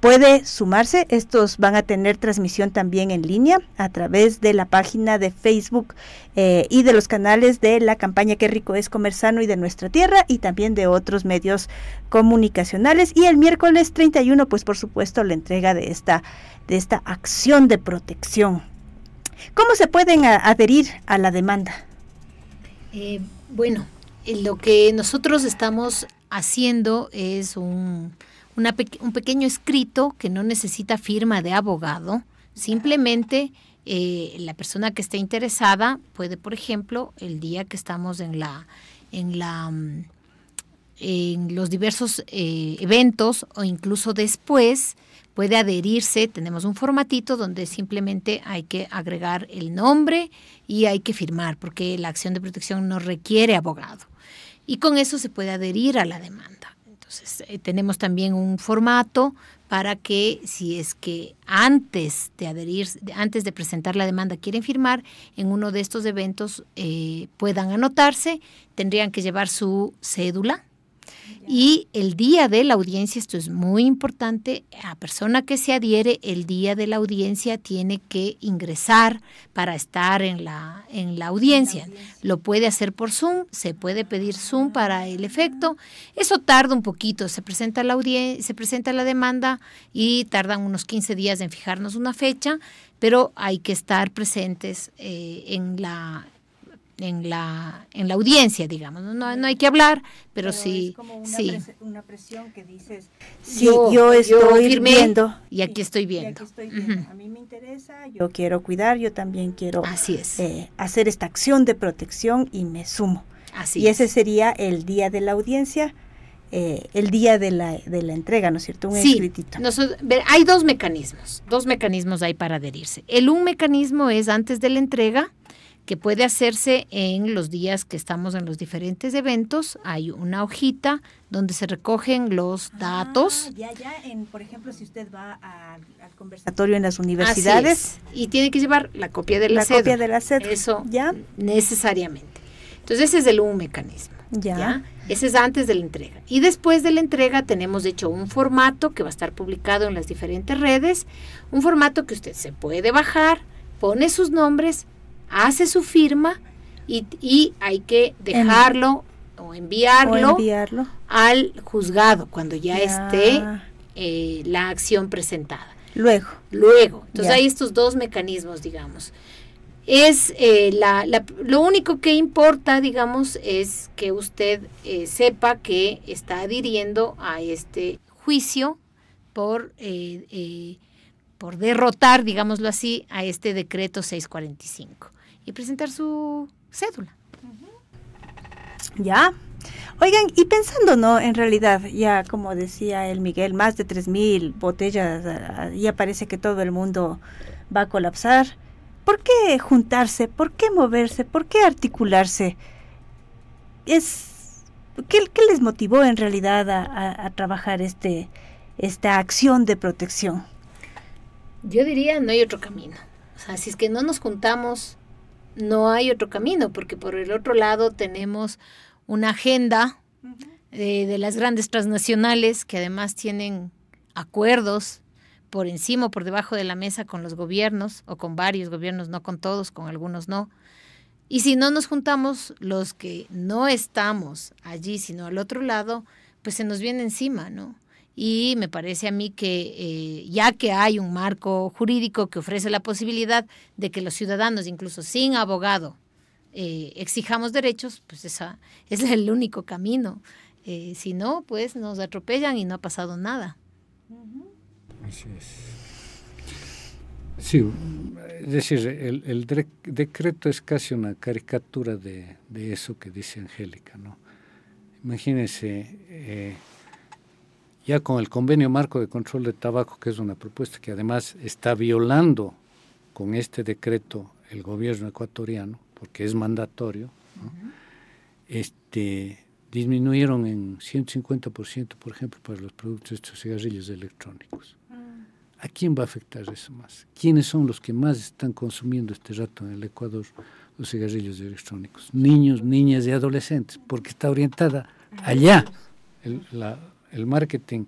puede sumarse. Estos van a tener transmisión también en línea a través de la página de Facebook eh, y de los canales de la campaña Qué rico es comer sano y de nuestra tierra y también de otros medios comunicacionales. Y el miércoles 31, pues por supuesto, la entrega de esta, de esta acción de protección. ¿Cómo se pueden adherir a la demanda? Eh, bueno, eh, lo que nosotros estamos haciendo es un un pequeño escrito que no necesita firma de abogado, simplemente... Eh, la persona que esté interesada puede, por ejemplo, el día que estamos en la en la mm, en los diversos eh, eventos o incluso después puede adherirse. Tenemos un formatito donde simplemente hay que agregar el nombre y hay que firmar porque la acción de protección no requiere abogado. Y con eso se puede adherir a la demanda. Eh, tenemos también un formato para que si es que antes de adherir, antes de presentar la demanda quieren firmar, en uno de estos eventos eh, puedan anotarse, tendrían que llevar su cédula, y el día de la audiencia, esto es muy importante, la persona que se adhiere el día de la audiencia tiene que ingresar para estar en la, en la audiencia. Lo puede hacer por Zoom, se puede pedir Zoom ah. para el efecto. Eso tarda un poquito, se presenta la, audiencia se presenta la demanda y tardan unos 15 días en fijarnos una fecha, pero hay que estar presentes eh, en la en la, en la audiencia, digamos. No, no hay que hablar, pero, sí. Es como una, sí. una presión que dices, sí, yo, estoy viendo. Y aquí estoy viendo. A mí me interesa, yo quiero cuidar, yo también quiero eh, hacer esta acción de protección y me sumo. Así y ese sería el día de la audiencia. Eh, el día de la, de la entrega, ¿no es cierto? Un sí, escritito. hay dos mecanismos, dos mecanismos hay para adherirse. El un mecanismo es antes de la entrega, que puede hacerse en los días que estamos en los diferentes eventos. Hay una hojita donde se recogen los ah, datos. ya, ya, en, por ejemplo, si usted va al conversatorio en las universidades. Y tiene que llevar la copia de la, la copia de la Eso, ¿Ya? necesariamente. Entonces, ese es el un mecanismo. Ya. Ese es antes de la entrega. Y después de la entrega tenemos de hecho un formato que va a estar publicado en las diferentes redes, un formato que usted se puede bajar, pone sus nombres hace su firma y, y hay que dejarlo o, enviarlo al juzgado cuando ya, esté eh, la acción presentada. Luego. Luego. Entonces hay estos dos mecanismos, digamos. Es eh, lo único que importa, digamos, es que usted eh, sepa que está adhiriendo a este juicio por, por derrotar, digámoslo así, a este decreto 645 y presentar su cédula. Ya. Oigan, y pensando, ¿no? En realidad, ya como decía el Miguel, más de 3.000 botellas, ah, ah, ya parece que todo el mundo va a colapsar. ¿Por qué juntarse? ¿Por qué moverse? ¿Por qué articularse? Es, ¿qué, les motivó en realidad a, trabajar este, esta acción de protección? Yo diría, no hay otro camino. O sea, si es que no nos juntamos no hay otro camino, porque por el otro lado tenemos una agenda de, eh, de las grandes transnacionales que además tienen acuerdos por encima o por debajo de la mesa con los gobiernos, o con varios gobiernos, no con todos, con algunos no. Y si no nos juntamos los que no estamos allí, sino al otro lado, pues se nos viene encima, ¿no? y me parece a mí que eh, ya que hay un marco jurídico que ofrece la posibilidad de que los ciudadanos, incluso sin abogado, eh, exijamos derechos, pues esa es el único camino. Eh, si no, pues nos atropellan y no ha pasado nada. es. Sí, es decir, el, decreto es casi una caricatura de, de eso que dice Angélica, ¿no? Imagínense ya con el convenio marco de control de tabaco, que es una propuesta que además está violando con este decreto el gobierno ecuatoriano, porque es mandatorio, este, disminuyeron en 150%, por ejemplo, para los productos de estos cigarrillos electrónicos. Ah. ¿A quién va a afectar eso más? ¿Quiénes son los que más están consumiendo este rato en el Ecuador los cigarrillos electrónicos? Niños, niñas y adolescentes, porque está orientada ah. allá la, el marketing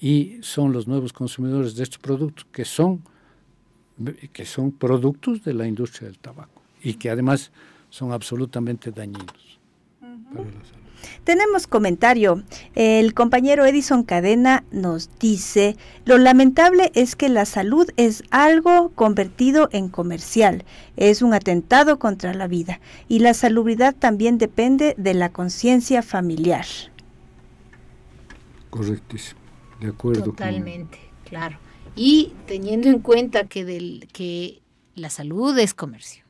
y son los nuevos consumidores de estos productos que son, que son productos de la industria del tabaco y que además son absolutamente dañinos Tenemos comentario. El compañero Edison Cadena nos dice, lo lamentable es que la salud es algo convertido en comercial, es un atentado contra la vida y la salubridad también depende de la conciencia familiar. Correctísimo, de acuerdo. Totalmente, claro. Y teniendo en cuenta que, del, que la salud es comercio,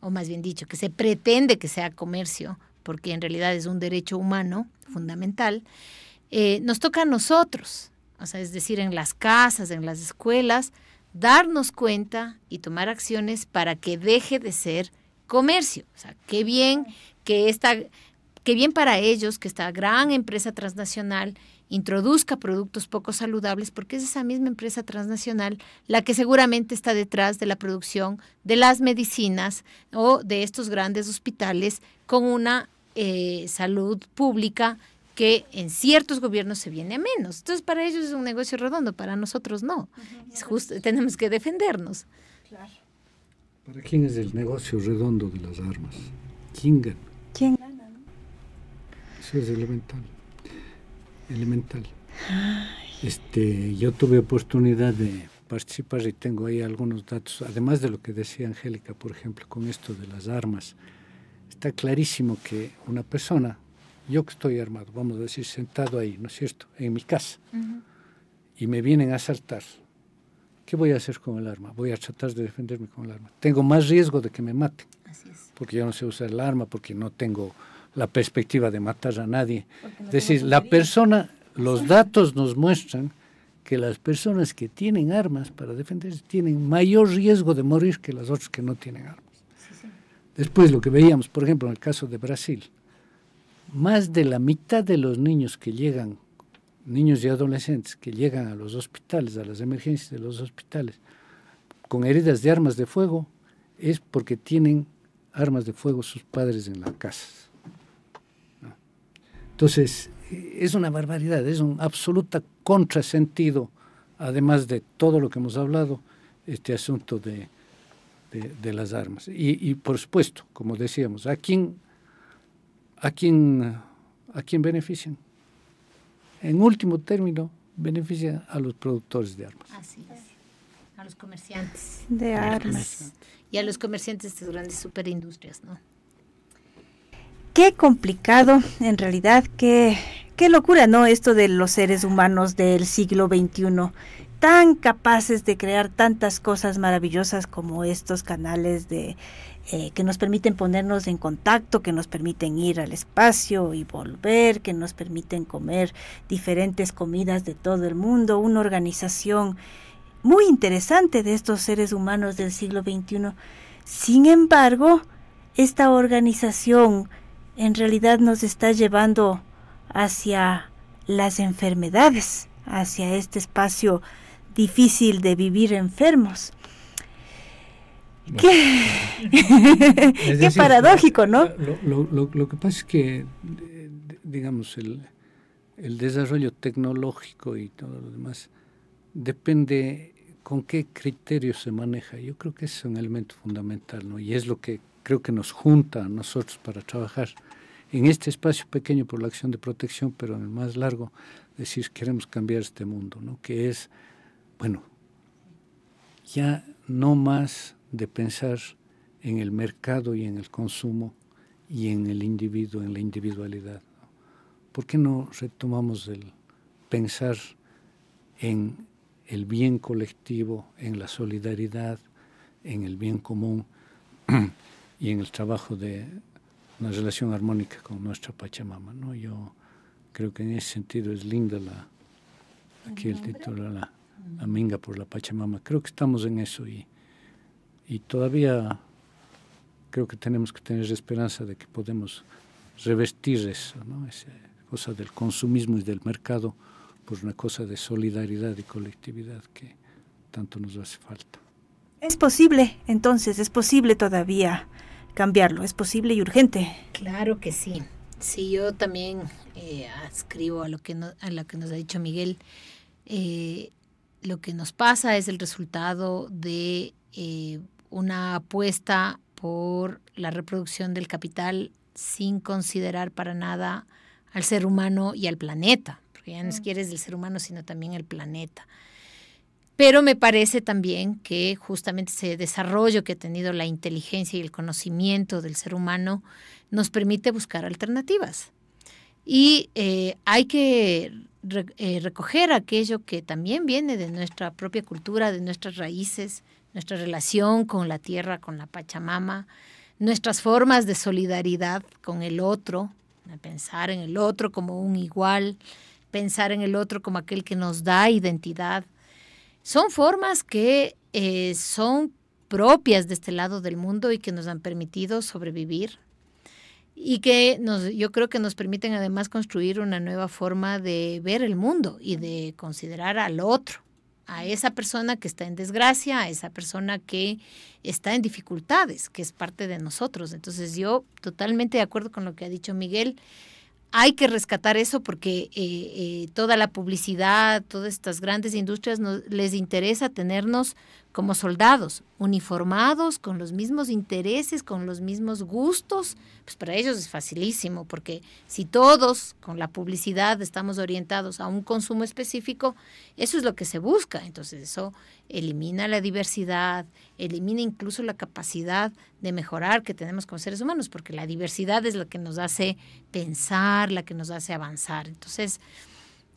o más bien dicho, que se pretende que sea comercio, porque en realidad es un derecho humano fundamental, eh, nos toca a nosotros, o sea, es decir, en las casas, en las escuelas, darnos cuenta y tomar acciones para que deje de ser comercio. O sea, qué bien que esta, qué bien para ellos que esta gran empresa transnacional introduzca productos poco saludables, porque es esa misma empresa transnacional la que seguramente está detrás de la producción de las medicinas o de estos grandes hospitales con una eh, salud pública que en ciertos gobiernos se viene a menos. Entonces, para ellos es un negocio redondo, para nosotros no. es justo, tenemos que defendernos. ¿Para quién es el negocio redondo de las armas? ¿Quién ¿Quién gana? Eso es elemental elemental. Este, yo tuve oportunidad de participar y tengo ahí algunos datos, además de lo que decía Angélica, por ejemplo, con esto de las armas. Está clarísimo que una persona, yo que estoy armado, vamos a decir, sentado ahí, ¿no es cierto?, en mi casa, y me vienen a asaltar. ¿Qué voy a hacer con el arma? Voy a tratar de defenderme con el arma. Tengo más riesgo de que me maten. Porque yo no sé usar el arma, porque no tengo la perspectiva de matar a nadie. es decir, la persona, los datos nos muestran que las personas que tienen armas para defenderse tienen mayor riesgo de morir que las otras que no tienen armas. Después lo que veíamos, por ejemplo, en el caso de Brasil, más de la mitad de los niños que llegan, niños y adolescentes que llegan a los hospitales, a las emergencias de los hospitales, con heridas de armas de fuego, es porque tienen armas de fuego sus padres en las casas. Entonces, es una barbaridad, es un absoluto contrasentido, además de todo lo que hemos hablado, este asunto de, las armas. Y, por supuesto, como decíamos, ¿a quién, a quién, a quién benefician? En último término, benefician a los productores de armas. Así es. A los comerciantes. De armas. Y a los comerciantes de grandes superindustrias, ¿no? Qué complicado, en realidad, qué, qué locura, ¿no? Esto de los seres humanos del siglo XXI tan capaces de crear tantas cosas maravillosas como estos canales de eh, que nos permiten ponernos en contacto, que nos permiten ir al espacio y volver, que nos permiten comer diferentes comidas de todo el mundo, una organización muy interesante de estos seres humanos del siglo XXI. Sin embargo, esta organización en realidad nos está llevando hacia las enfermedades, hacia este espacio difícil de vivir enfermos. ¿Qué? paradójico, ¿no? Lo, que pasa es que, eh, digamos, el, el desarrollo tecnológico y todo lo demás depende con qué criterio se maneja. Yo creo que es un elemento fundamental, ¿no? Y es lo que creo que nos junta a nosotros para trabajar en este espacio pequeño por la acción de protección, pero en el más largo, decir queremos cambiar este mundo, ¿no? que es, bueno, ya no más de pensar en el mercado y en el consumo y en el individuo, en la individualidad. ¿Por qué no retomamos el pensar en el bien colectivo, en la solidaridad, en el bien común? y en el trabajo de una relación armónica con nuestra Pachamama. ¿no? Yo creo que en ese sentido es linda la, aquí el título, la, Minga por la Pachamama. Creo que estamos en eso y, y todavía creo que tenemos que tener esperanza de que podemos revestir eso, ¿no? esa cosa del consumismo y del mercado por una cosa de solidaridad y colectividad que tanto nos hace falta. Es posible, entonces, es posible todavía cambiarlo. Es posible y urgente. Claro que sí. Sí, yo también eh, adscribo a lo, que a lo que nos ha dicho Miguel. Eh, lo que nos pasa es el resultado de eh, una apuesta por la reproducción del capital sin considerar para nada al ser humano y al planeta, porque ya no mm. es quieres del ser humano, sino también el planeta. Pero me parece también que justamente ese desarrollo que ha tenido la inteligencia y el conocimiento del ser humano nos permite buscar alternativas. Y eh, hay que eh, recoger aquello que también viene de nuestra propia cultura, de nuestras raíces, nuestra relación con la tierra, con la Pachamama, nuestras formas de solidaridad con el otro, pensar en el otro como un igual, pensar en el otro como aquel que nos da identidad, son formas que eh, son propias de este lado del mundo y que nos han permitido sobrevivir y que nos, yo creo que nos permiten además construir una nueva forma de ver el mundo y de considerar al otro, a esa persona que está en desgracia, a esa persona que está en dificultades, que es parte de nosotros. Entonces yo totalmente de acuerdo con lo que ha dicho Miguel hay que rescatar eso porque eh, eh, toda la publicidad, todas estas grandes industrias les interesa tenernos como soldados, uniformados, con los mismos intereses, con los mismos gustos, pues para ellos es facilísimo, porque si todos con la publicidad estamos orientados a un consumo específico, eso es lo que se busca. Entonces eso elimina la diversidad, elimina incluso la capacidad de mejorar que tenemos como seres humanos, porque la diversidad es la que nos hace pensar, la que nos hace avanzar. Entonces,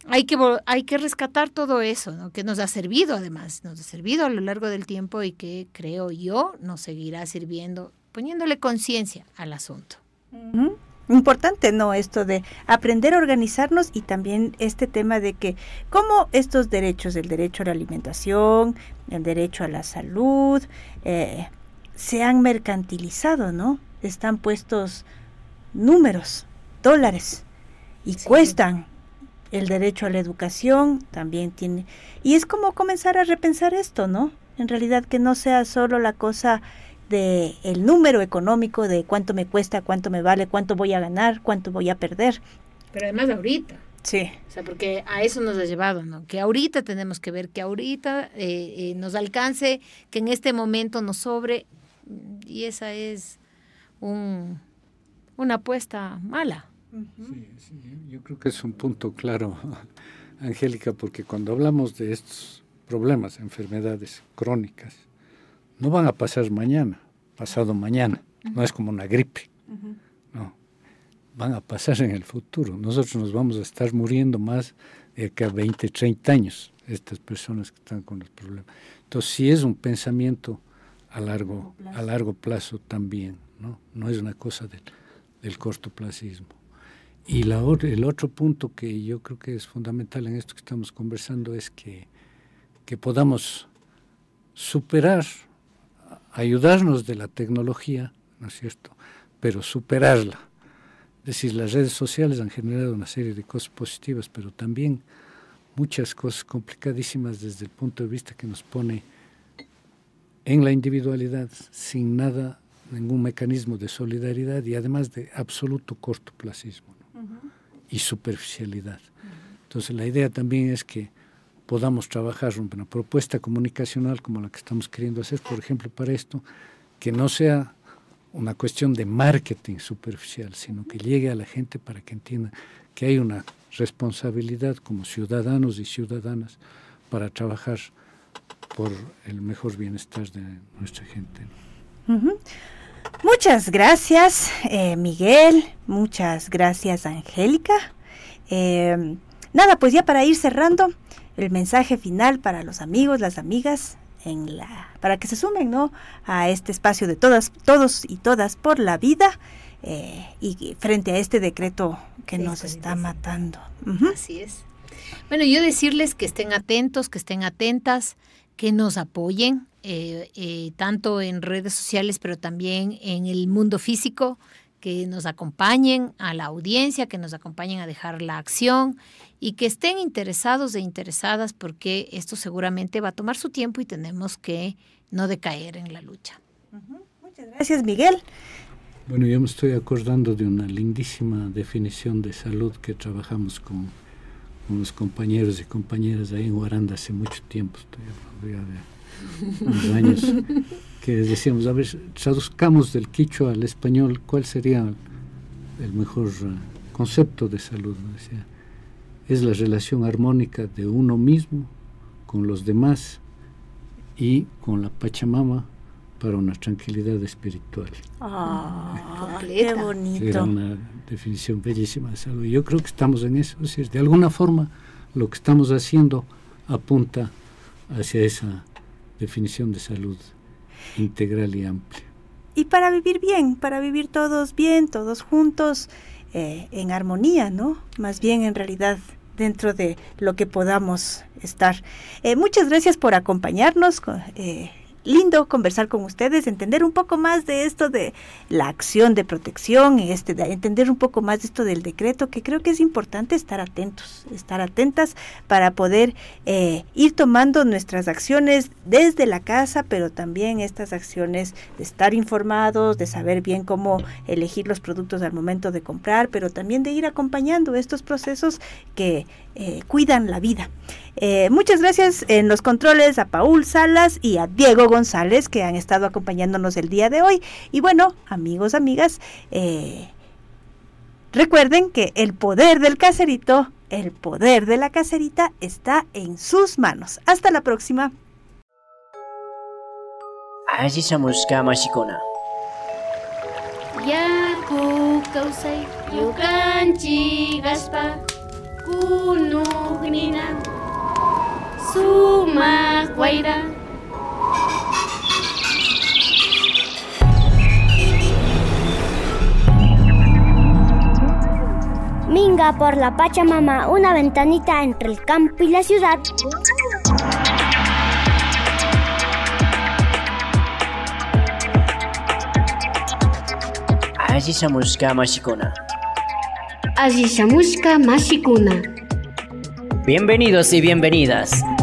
hay que, hay que rescatar todo eso, ¿no? que nos ha servido además, nos ha servido a lo largo del tiempo y que creo yo nos seguirá sirviendo, poniéndole conciencia al asunto. Importante, ¿no? Esto de aprender a organizarnos y también este tema de que cómo estos derechos, el derecho a la alimentación, el derecho a la salud, eh, se han mercantilizado, ¿no? Están puestos números, dólares, y cuestan el derecho a la educación también tiene. Y es como comenzar a repensar esto, ¿no? En realidad que no sea solo la cosa de el número económico de cuánto me cuesta, cuánto me vale, cuánto voy a ganar, cuánto voy a perder. Pero además ahorita. Sí. O sea, porque a eso nos ha llevado, ¿no? Que ahorita tenemos que ver, que ahorita eh, eh, nos alcance, que en este momento nos sobre. Y esa es un, una apuesta mala sí, yo creo que es un punto claro, Angélica, porque cuando hablamos de estos problemas, enfermedades crónicas, no van a pasar mañana, pasado mañana, no es como una gripe, no, van a pasar en el futuro. Nosotros nos vamos a estar muriendo más de que a 20, 30 años, estas personas que están con los problemas. Entonces, sí es un pensamiento a largo, a largo plazo también, ¿no? No es una cosa del del cortoplacismo. Y la, el otro punto que yo creo que es fundamental en esto que estamos conversando es que, que podamos superar, ayudarnos de la tecnología, ¿no es cierto? Pero superarla. Es decir, las redes sociales han generado una serie de cosas positivas, pero también muchas cosas complicadísimas desde el punto de vista que nos pone en la individualidad, sin nada, ningún mecanismo de solidaridad y además de absoluto cortoplacismo y superficialidad. Entonces la idea también es que podamos trabajar una propuesta comunicacional como la que estamos queriendo hacer, por ejemplo, para esto, que no sea una cuestión de marketing superficial, sino que llegue a la gente para que entienda que hay una responsabilidad como ciudadanos y ciudadanas para trabajar por el mejor bienestar de nuestra gente. Muchas gracias, eh, Miguel. Muchas gracias, Angélica. Em, nada, pues ya para ir cerrando, el mensaje final para los amigos, las amigas, en la, para que se sumen ¿no? a este espacio de todas, todos y todas por la vida. Eh, y frente a este decreto que nos está matando. Así es. Bueno, yo decirles que estén atentos, que estén atentas, que nos apoyen, eh, eh, tanto en redes sociales, pero también en el mundo físico, que nos acompañen a la audiencia, que nos acompañen a dejar la acción y que estén interesados e interesadas porque esto seguramente va a tomar su tiempo y tenemos que no decaer en la lucha. Muchas gracias, Miguel. Bueno, yo me estoy acordando de una lindísima definición de salud que trabajamos con unos compañeros y compañeras ahí en Guaranda hace mucho tiempo. Estoy de años, que decíamos, a ver, traduzcamos del quicho al español, ¿cuál sería el mejor eh, concepto de salud? Decía, es la relación armónica de uno mismo con los demás y con la Pachamama para una tranquilidad espiritual. Ah, ah qué bonito. Era una definición bellísima de salud. Yo creo que estamos en eso. Es de alguna forma lo que estamos haciendo apunta hacia esa definición de salud integral y amplia. Y para vivir bien, para vivir todos bien, todos juntos, eh, en armonía, ¿no? Más bien en realidad dentro de lo que podamos estar. Eh, muchas gracias por acompañarnos. Eh, lindo conversar con ustedes, entender un poco más de esto de la acción de protección, este, entender un poco más de esto del decreto, que creo que es importante estar atentos, estar atentas para poder eh, ir tomando nuestras acciones desde la casa, pero también estas acciones de estar informados, de saber bien cómo elegir los productos al momento de comprar, pero también de ir acompañando estos procesos que eh, cuidan la vida. Eh, muchas gracias en los controles a Paul Salas y a Diego González que han estado acompañándonos el día de hoy. Y bueno, amigos, amigas, eh, recuerden que el poder del caserito, el poder de la caserita está en sus manos. Hasta la próxima. Uno, suma guaira Minga por la Pachamama, una ventanita entre el campo y la ciudad. Así somos más chicona más Mashikuna. Bienvenidos y bienvenidas